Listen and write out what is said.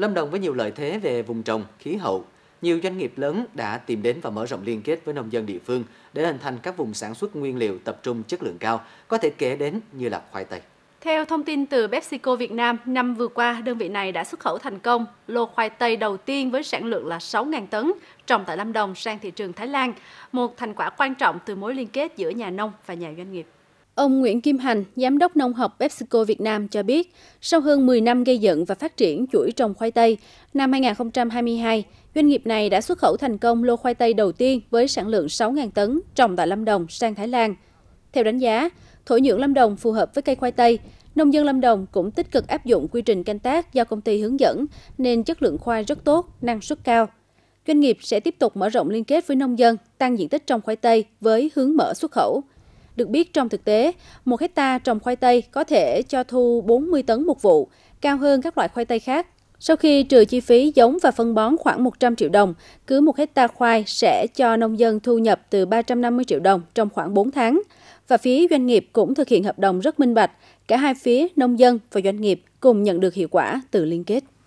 Lâm Đồng với nhiều lợi thế về vùng trồng, khí hậu. Nhiều doanh nghiệp lớn đã tìm đến và mở rộng liên kết với nông dân địa phương để hình thành các vùng sản xuất nguyên liệu tập trung chất lượng cao, có thể kể đến như là khoai tây. Theo thông tin từ PepsiCo Việt Nam, năm vừa qua, đơn vị này đã xuất khẩu thành công lô khoai tây đầu tiên với sản lượng là 6.000 tấn, trồng tại Lâm Đồng sang thị trường Thái Lan, một thành quả quan trọng từ mối liên kết giữa nhà nông và nhà doanh nghiệp. Ông Nguyễn Kim Hành, Giám đốc nông học PepsiCo Việt Nam cho biết, sau hơn 10 năm gây dựng và phát triển chuỗi trồng khoai tây, năm 2022, doanh nghiệp này đã xuất khẩu thành công lô khoai tây đầu tiên với sản lượng 6.000 tấn trồng tại Lâm Đồng sang Thái Lan. Theo đánh giá, thổ nhưỡng Lâm Đồng phù hợp với cây khoai tây, nông dân Lâm Đồng cũng tích cực áp dụng quy trình canh tác do công ty hướng dẫn nên chất lượng khoai rất tốt, năng suất cao. Doanh nghiệp sẽ tiếp tục mở rộng liên kết với nông dân, tăng diện tích trồng khoai tây với hướng mở xuất khẩu. Được biết trong thực tế, một hecta trồng khoai tây có thể cho thu 40 tấn một vụ, cao hơn các loại khoai tây khác. Sau khi trừ chi phí giống và phân bón khoảng 100 triệu đồng, cứ một hecta khoai sẽ cho nông dân thu nhập từ 350 triệu đồng trong khoảng 4 tháng. Và phía doanh nghiệp cũng thực hiện hợp đồng rất minh bạch, cả hai phía nông dân và doanh nghiệp cùng nhận được hiệu quả từ liên kết.